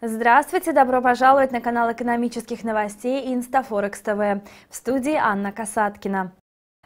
Здравствуйте, добро пожаловать на канал экономических новостей Инстафорекс ТВ. В студии Анна Касаткина.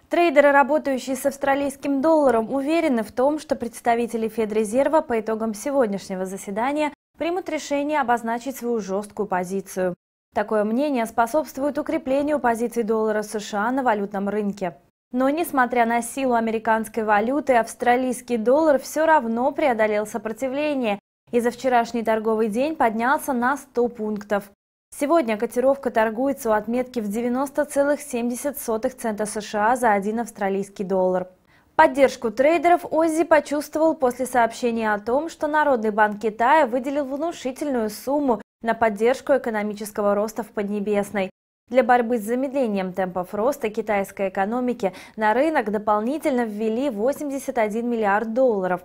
Трейдеры, работающие с австралийским долларом, уверены в том, что представители Федрезерва по итогам сегодняшнего заседания примут решение обозначить свою жесткую позицию. Такое мнение способствует укреплению позиций доллара США на валютном рынке. Но несмотря на силу американской валюты, австралийский доллар все равно преодолел сопротивление и за вчерашний торговый день поднялся на 100 пунктов. Сегодня котировка торгуется у отметки в 90,70 цента США за один австралийский доллар. Поддержку трейдеров Оззи почувствовал после сообщения о том, что Народный банк Китая выделил внушительную сумму на поддержку экономического роста в Поднебесной. Для борьбы с замедлением темпов роста китайской экономики на рынок дополнительно ввели 81 миллиард долларов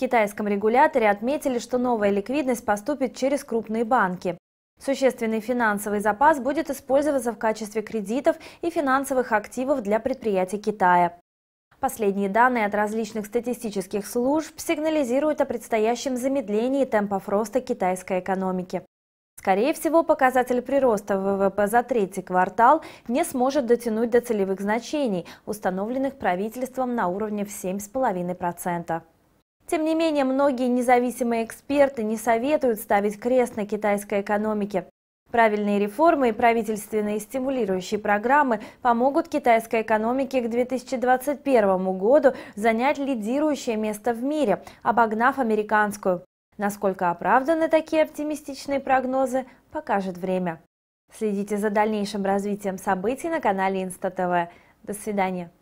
китайском регуляторе отметили, что новая ликвидность поступит через крупные банки. Существенный финансовый запас будет использоваться в качестве кредитов и финансовых активов для предприятий Китая. Последние данные от различных статистических служб сигнализируют о предстоящем замедлении темпов роста китайской экономики. Скорее всего, показатель прироста ВВП за третий квартал не сможет дотянуть до целевых значений, установленных правительством на уровне в 7,5%. Тем не менее, многие независимые эксперты не советуют ставить крест на китайской экономике. Правильные реформы и правительственные стимулирующие программы помогут китайской экономике к 2021 году занять лидирующее место в мире, обогнав американскую. Насколько оправданы такие оптимистичные прогнозы, покажет время. Следите за дальнейшим развитием событий на канале Инста ТВ. До свидания.